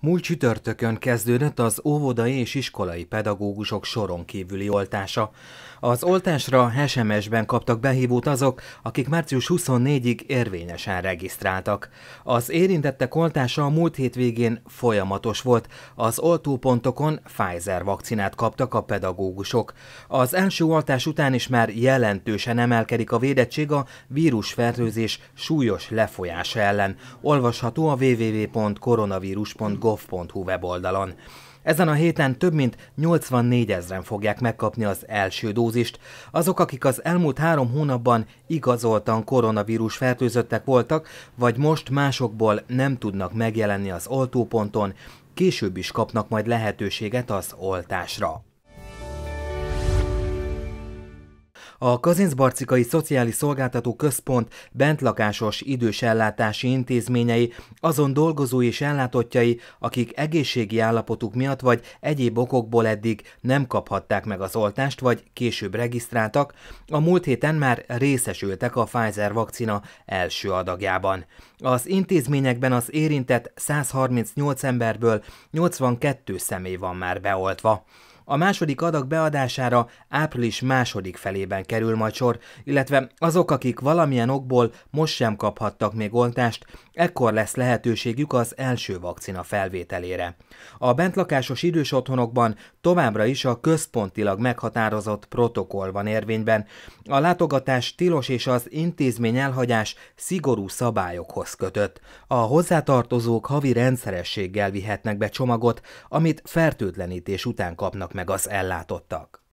Múlt csütörtökön kezdődött az óvodai és iskolai pedagógusok soron kívüli oltása. Az oltásra SMS-ben kaptak behívót azok, akik március 24-ig érvényesen regisztráltak. Az érintettek oltása a múlt hétvégén folyamatos volt, az oltópontokon Pfizer vakcinát kaptak a pedagógusok. Az első oltás után is már jelentősen emelkedik a védettség a vírusfertőzés súlyos lefolyása ellen. Olvasható a www.koronavírus.hu gov.hu weboldalon. Ezen a héten több mint 84 ezeren fogják megkapni az első dózist. Azok, akik az elmúlt három hónapban igazoltan koronavírus fertőzöttek voltak, vagy most másokból nem tudnak megjelenni az oltóponton, később is kapnak majd lehetőséget az oltásra. A Kazincbarcikai Szociális Szolgáltató Központ bentlakásos idős ellátási intézményei azon dolgozói és ellátottjai, akik egészségi állapotuk miatt vagy egyéb okokból eddig nem kaphatták meg az oltást, vagy később regisztráltak, a múlt héten már részesültek a Pfizer vakcina első adagjában. Az intézményekben az érintett 138 emberből 82 személy van már beoltva. A második adag beadására április második felében kerül majd sor, illetve azok, akik valamilyen okból most sem kaphattak még oltást, ekkor lesz lehetőségük az első vakcina felvételére. A bentlakásos idős otthonokban továbbra is a központilag meghatározott protokoll van érvényben. A látogatás tilos és az intézmény elhagyás szigorú szabályokhoz kötött. A hozzátartozók havi rendszerességgel vihetnek be csomagot, amit fertőtlenítés után kapnak meg az ellátottak.